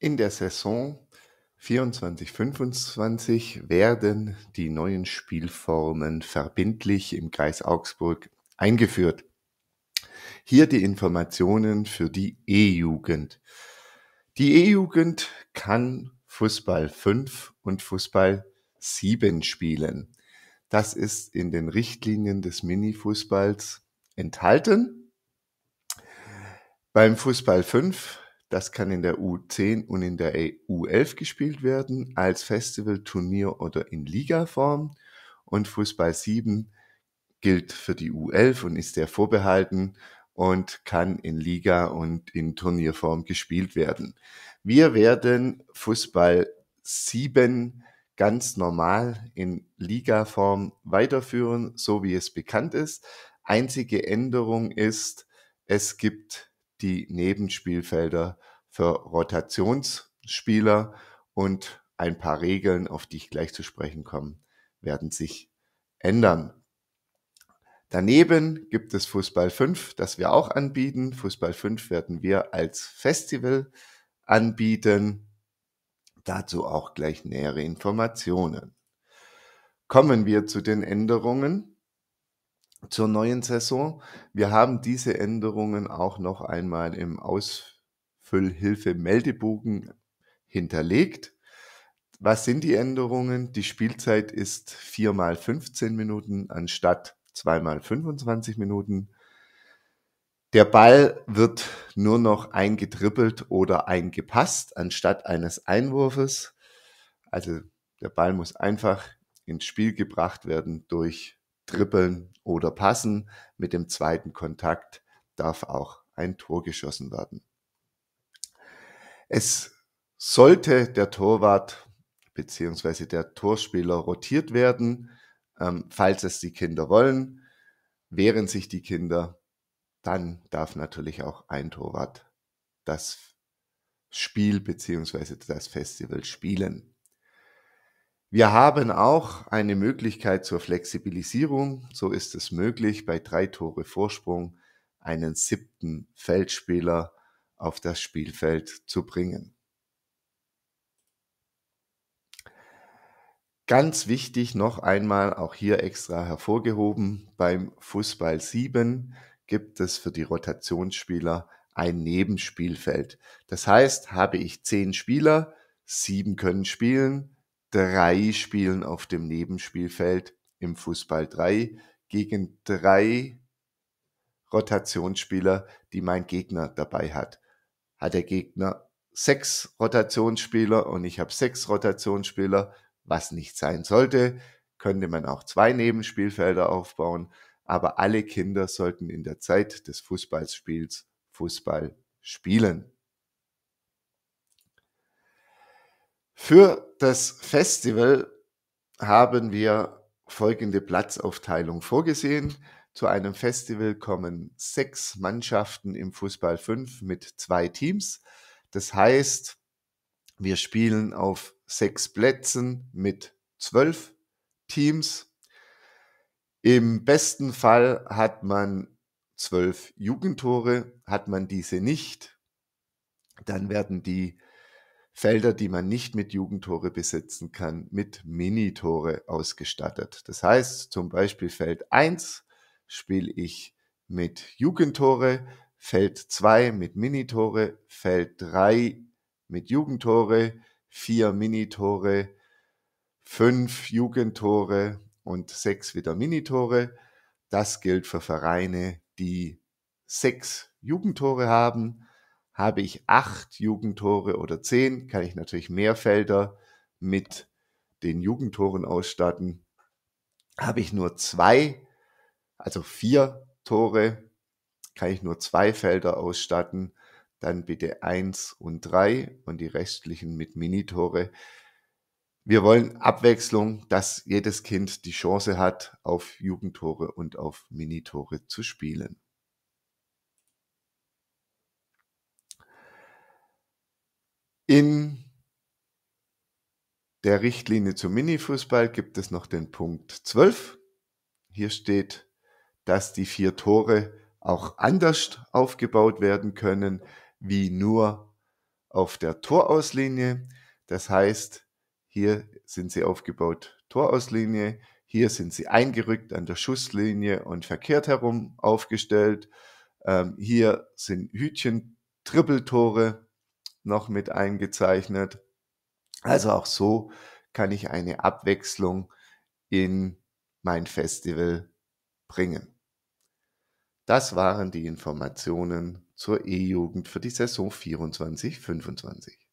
In der Saison 24-25 werden die neuen Spielformen verbindlich im Kreis Augsburg eingeführt. Hier die Informationen für die E-Jugend. Die E-Jugend kann Fußball 5 und Fußball 7 spielen. Das ist in den Richtlinien des Mini-Fußballs enthalten. Beim Fußball 5 das kann in der U10 und in der U11 gespielt werden, als Festival, Turnier oder in Ligaform. Und Fußball 7 gilt für die U11 und ist der vorbehalten und kann in Liga und in Turnierform gespielt werden. Wir werden Fußball 7 ganz normal in Ligaform weiterführen, so wie es bekannt ist. Einzige Änderung ist, es gibt die Nebenspielfelder für Rotationsspieler und ein paar Regeln, auf die ich gleich zu sprechen komme, werden sich ändern. Daneben gibt es Fußball 5, das wir auch anbieten. Fußball 5 werden wir als Festival anbieten. Dazu auch gleich nähere Informationen. Kommen wir zu den Änderungen zur neuen Saison. Wir haben diese Änderungen auch noch einmal im Ausfüllhilfe-Meldebogen hinterlegt. Was sind die Änderungen? Die Spielzeit ist viermal 15 Minuten anstatt zweimal 25 Minuten. Der Ball wird nur noch eingetrippelt oder eingepasst anstatt eines Einwurfes. Also der Ball muss einfach ins Spiel gebracht werden durch Trippeln oder passen. Mit dem zweiten Kontakt darf auch ein Tor geschossen werden. Es sollte der Torwart beziehungsweise der Torspieler rotiert werden, ähm, falls es die Kinder wollen. Wehren sich die Kinder, dann darf natürlich auch ein Torwart das Spiel beziehungsweise das Festival spielen. Wir haben auch eine Möglichkeit zur Flexibilisierung. So ist es möglich, bei drei Tore Vorsprung einen siebten Feldspieler auf das Spielfeld zu bringen. Ganz wichtig noch einmal, auch hier extra hervorgehoben, beim Fußball 7 gibt es für die Rotationsspieler ein Nebenspielfeld. Das heißt, habe ich zehn Spieler, sieben können spielen, drei Spielen auf dem Nebenspielfeld im Fußball 3 gegen drei Rotationsspieler, die mein Gegner dabei hat. Hat der Gegner sechs Rotationsspieler und ich habe sechs Rotationsspieler, was nicht sein sollte, könnte man auch zwei Nebenspielfelder aufbauen, aber alle Kinder sollten in der Zeit des Fußballspiels Fußball spielen. Für das Festival haben wir folgende Platzaufteilung vorgesehen. Zu einem Festival kommen sechs Mannschaften im Fußball 5 mit zwei Teams. Das heißt, wir spielen auf sechs Plätzen mit zwölf Teams. Im besten Fall hat man zwölf Jugendtore. Hat man diese nicht, dann werden die Felder, die man nicht mit Jugendtore besetzen kann, mit Minitore ausgestattet. Das heißt, zum Beispiel Feld 1 spiele ich mit Jugendtore, Feld 2 mit Minitore, Feld 3 mit Jugendtore, 4 Minitore, 5 Jugendtore und 6 wieder Minitore. Das gilt für Vereine, die 6 Jugendtore haben, habe ich acht Jugendtore oder zehn, kann ich natürlich mehr Felder mit den Jugendtoren ausstatten. Habe ich nur zwei, also vier Tore, kann ich nur zwei Felder ausstatten. Dann bitte eins und drei und die restlichen mit Minitore. Wir wollen Abwechslung, dass jedes Kind die Chance hat, auf Jugendtore und auf Minitore zu spielen. In der Richtlinie zum Minifußball gibt es noch den Punkt 12. Hier steht, dass die vier Tore auch anders aufgebaut werden können, wie nur auf der Torauslinie. Das heißt, hier sind sie aufgebaut Torauslinie, hier sind sie eingerückt an der Schusslinie und verkehrt herum aufgestellt. Ähm, hier sind Hütchen, Trippeltore noch mit eingezeichnet. Also auch so kann ich eine Abwechslung in mein Festival bringen. Das waren die Informationen zur E-Jugend für die Saison 24-25.